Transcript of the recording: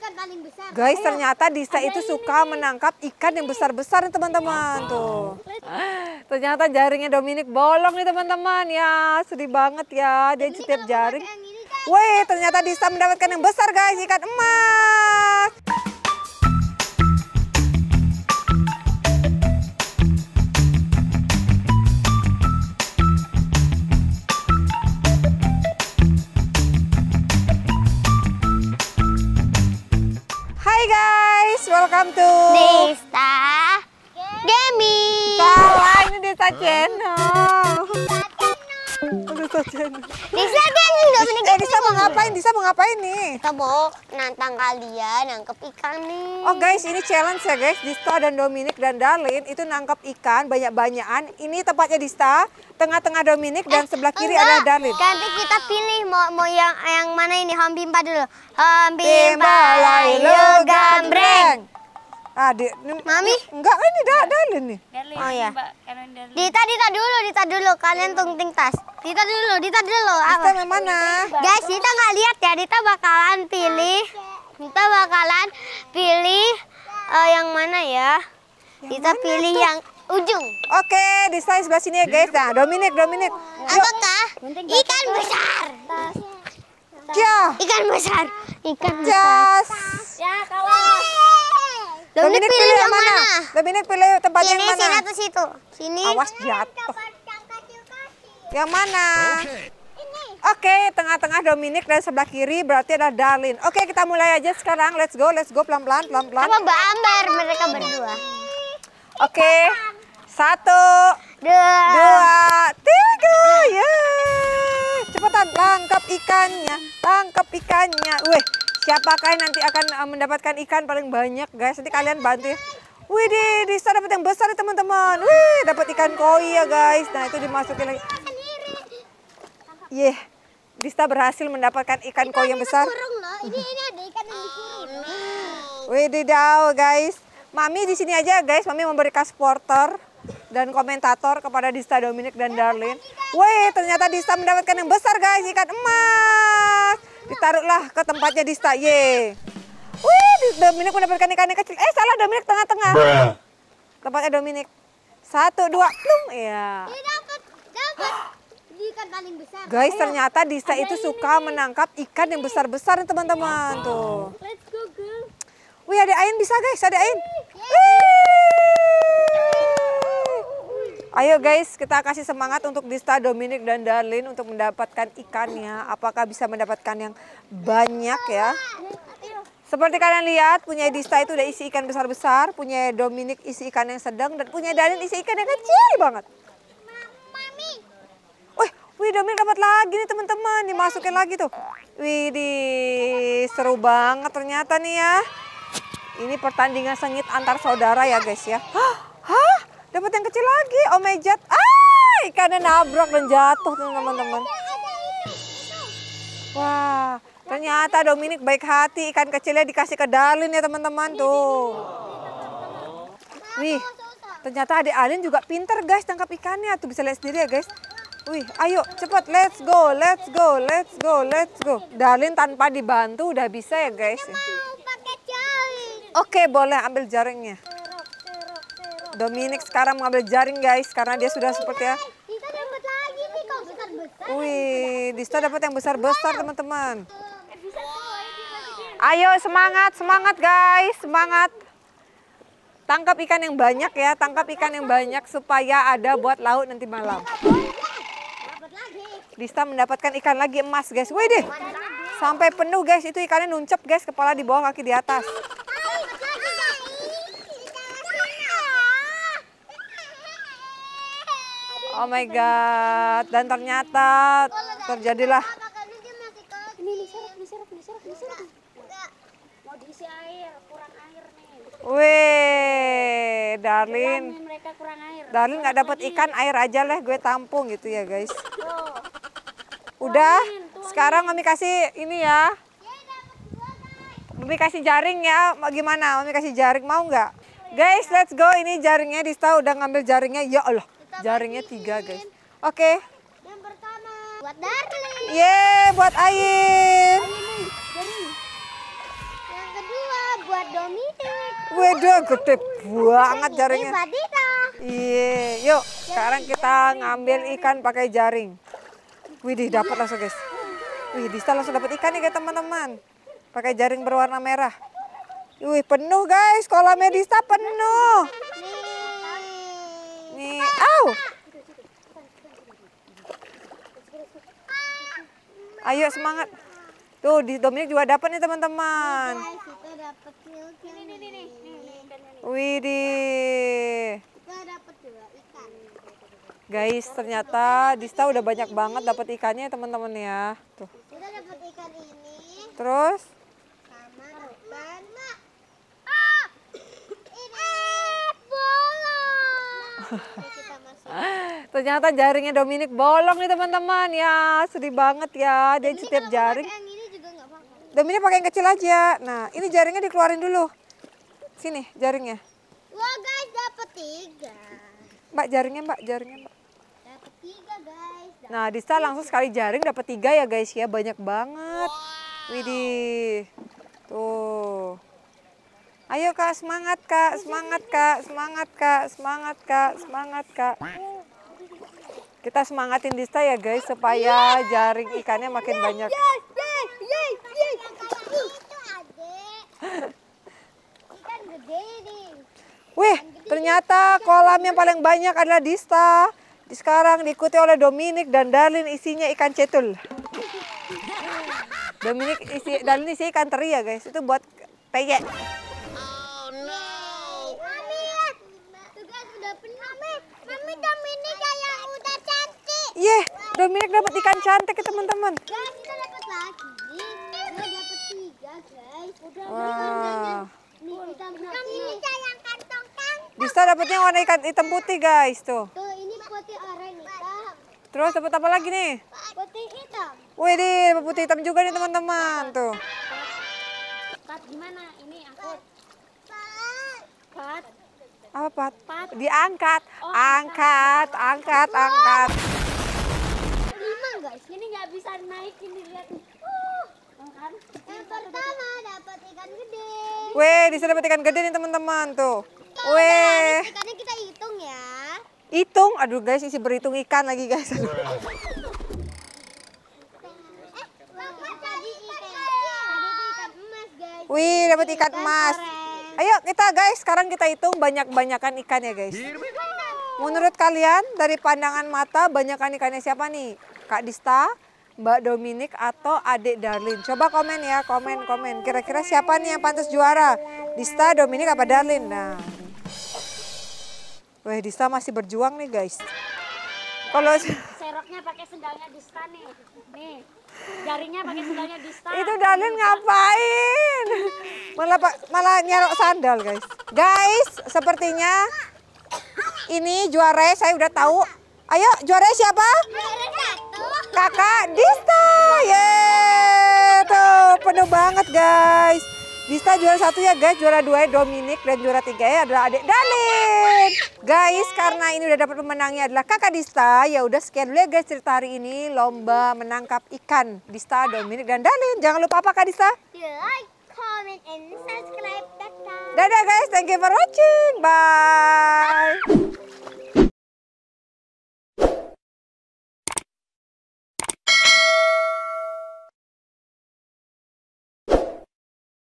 ikan paling besar. Guys, Ayo. ternyata Disa Ada itu suka menangkap ikan yang besar-besar nih teman-teman. Tuh. Ternyata jaringnya Dominic bolong nih teman-teman. Ya, sedih banget ya. Dia setiap jaring. Wih ternyata Disa mendapatkan yang besar guys, ikan emas. channel. Disa channel. Eh Disa mau ngapain? Disa mau ngapain nih? Kita mau nantang kalian nangkep ikan nih. Oh guys ini challenge ya guys. Dista dan Dominic dan Darlin itu nangkep ikan banyak-banyakan. Ini tempatnya Dista. Tengah-tengah Dominic dan eh, sebelah kiri enggak. ada Darlin. Nanti kita pilih mau mau yang yang mana ini? Hambimba dulu. Hambimba, layu lalu gambreng. Ah, ini, Mami? Enggak, kan eh, ini Darlin nih. oh ya Mbak, Dita, Dita dulu, Dita dulu. Kalian tungting tas. Dita dulu, Dita dulu. Apa? Dita mana? Guys, Dita nggak lihat ya. Dita bakalan pilih. Dita bakalan pilih eh, yang mana ya. Yang Dita pilih yang ujung. Oke, di Dita sebelah sini ya guys. Nah, Dominic, Dominic. Apakah ikan besar? Ikan besar. Ikan besar. Jas. Ya, Dominic, pilih, pilih, yang mana? mana? Dominic pilih tempat sini, yang mana? Sini atau situ? Sini. Awas jatuh. Yang mana? Okay. Oke, okay, tengah-tengah Dominic dan sebelah kiri berarti ada Darlin. Oke, okay, kita mulai aja sekarang. Let's go, let's go pelan-pelan, pelan-pelan. Sama Mbak Ambar mereka berdua. Oke. Okay. Satu, dua, dua tiga. Yeay. Cepetan, tangkap ikannya, tangkap ikannya. Weh. Siapakah yang nanti akan eh, mendapatkan ikan paling banyak, guys? Nanti kalian bantu ya. Wih, di sana dapat yang besar ya teman-teman. Wih, dapat ikan koi ya guys. Nah, itu dimasukin lagi. Yeh, yeah. berhasil mendapatkan ikan, koi yang besar. Ini, ini ada ikan yang Wih, guys. Mami di sini aja guys. Mami memberikan supporter dan komentator kepada Dista Dominic dan ya, Darlin. Wih, ternyata Dista mendapatkan yang besar guys, ikan emas. Ditaruhlah ke tempatnya di stay. Wih, Dominic mendapatkan ikan ikan kecil. Eh, salah Dominic tengah-tengah. Tempatnya Dominic. Satu, dua, plum. Iya. dapat, dapat. ikan paling besar. Guys, Ayo. ternyata Dista itu ini suka ini. menangkap ikan yang besar-besar teman-teman. Tuh. Let's go, girl. Wih, ada Ain bisa guys, ada Ain. Wih. Ayo guys, kita kasih semangat untuk Dista, Dominic, dan Darlin untuk mendapatkan ikannya. Apakah bisa mendapatkan yang banyak ya? Seperti kalian lihat, punya Dista itu udah isi ikan besar-besar, punya Dominic isi ikan yang sedang, dan punya Darlin isi ikan yang kecil banget. Mami. Wih, wih Dominic dapat lagi nih teman-teman, dimasukin lagi tuh. Wih, di seru banget ternyata nih ya. Ini pertandingan sengit antar saudara ya guys ya. Hah? Hah? Dapat yang kecil lagi. Oh my god. Ah, ikannya nabrak dan jatuh teman-teman. Wah, ternyata Dominic baik hati. Ikan kecilnya dikasih ke Darlin ya teman-teman tuh. Wih, ternyata adik Alin juga pinter guys tangkap ikannya. Tuh bisa lihat sendiri ya guys. Wih, ayo cepat let's go, let's go, let's go, let's go. Darlin tanpa dibantu udah bisa ya guys. Oke, boleh ambil jaringnya. Dominic sekarang mengambil jaring guys karena dia sudah seperti ya. Wih, Dista dapat yang besar-besar teman-teman. Eh, eh, Ayo semangat, semangat guys, semangat. Tangkap ikan yang banyak ya, tangkap ikan yang banyak supaya ada buat laut nanti malam. Dista mendapatkan ikan lagi emas guys. Wih deh, sampai penuh guys, itu ikannya nuncep guys, kepala di bawah kaki di atas. Oh my god. Dan ternyata terjadilah Mau diisi air, kurang air nih. Wih, Darlin. Mereka kurang air. Darlin nggak dapat ikan, air aja lah gue tampung gitu ya, guys. Udah, sekarang Mami kasih ini ya. Mami kasih jaring ya, gimana? Mami kasih jaring, mau nggak? Guys, let's go. Ini jaringnya Dista udah ngambil jaringnya. Ya Allah. Jaringnya tiga guys. Oke. Okay. Yang pertama buat Darling. Yeay, buat Ain. Yang kedua buat Dominic. Waduh, gede banget jaringnya. Iya, yuk sekarang kita ngambil ikan pakai jaring. Widih, dapat langsung guys. Wih, kita langsung dapat ikan nih guys teman-teman. Pakai jaring berwarna merah. Wih, penuh guys, kolamnya Dista penuh. Wow. Ayo semangat. Tuh di Dominic juga dapat nih teman-teman. Widih. Guys, ternyata Dista udah banyak banget dapat ikannya teman-teman ya. Tuh. Terus? Sama Ah! Ternyata jaringnya Dominic bolong nih teman-teman. Ya sedih banget ya. Dia setiap jaring. yang ini juga apa -apa. Dominic pakai yang kecil aja. Nah ini jaringnya dikeluarin dulu. Sini jaringnya. Wah guys dapat tiga. Mbak jaringnya mbak jaringnya mbak. Dapat tiga guys. Dapet nah Dista langsung sekali jaring dapat tiga ya guys ya. Banyak banget. Wow. Widih. Tuh. Ayo kak, semangat kak, semangat kak, semangat kak, semangat kak. Semangat, kak. Kita semangatin Dista ya guys supaya iya. jaring ikannya iya, makin iya, banyak. Wih, ternyata kolam yang paling banyak adalah Dista. Sekarang diikuti oleh Dominic dan Darlin isinya ikan cetul. Dominic isi Darlin isi ikan teri ya guys. Itu buat peyek. Oh, Mami, tugas penuh. Mami, Mami Dominic kayak udah Ye, iya, yeah, Dominic dapat ikan cantik ya teman-teman. Guys, kita dapat lagi. Kita dapat tiga, guys. Udah wow. dapatnya warna ikan hitam putih, guys, tuh. Terus dapat apa lagi nih? Putih hitam. Wih, dapat putih hitam juga nih, teman-teman, tuh. Pat, gimana? Ini aku? Pat. Apa, Pat? Pat. Diangkat. Oh, angkat, angkat, angkat. angkat ikan naik ini lihat nih. Uh, kan? yang pertama dapat ikan gede weh bisa dapat ikan gede nih teman-teman tuh Kalo weh ikannya kita hitung ya hitung aduh guys isi berhitung ikan lagi guys eh, Wih, dapat ikan emas. Ayo kita guys, sekarang kita hitung banyak-banyakan ikan ya guys. Menurut kalian dari pandangan mata banyakan ikannya siapa nih? Kak Dista, Mbak Dominic atau adik Darlin? Coba komen ya, komen, komen. Kira-kira siapa nih yang pantas juara? Dista, Dominic apa Darlin? Nah. Wah, Dista masih berjuang nih guys. Kalau seroknya pakai sendalnya Dista nih. Nih. Jarinya pakai sendalnya Dista. Itu Darlin ngapain? Malah malah nyerok sandal, guys. Guys, sepertinya ini juara saya udah tahu. Ayo, juara siapa? kakak Dista. Yeay, tuh penuh banget guys. Dista juara satu ya guys, juara dua ya Dominic dan juara tiga ya adalah adik Dalin. Guys, karena ini udah dapat pemenangnya adalah kakak Dista, ya udah sekian dulu ya guys cerita hari ini lomba menangkap ikan Dista, Dominic dan Dalin. Jangan lupa apa kak Dista? Like, comment, and subscribe. Dadah guys, thank you for watching. Bye.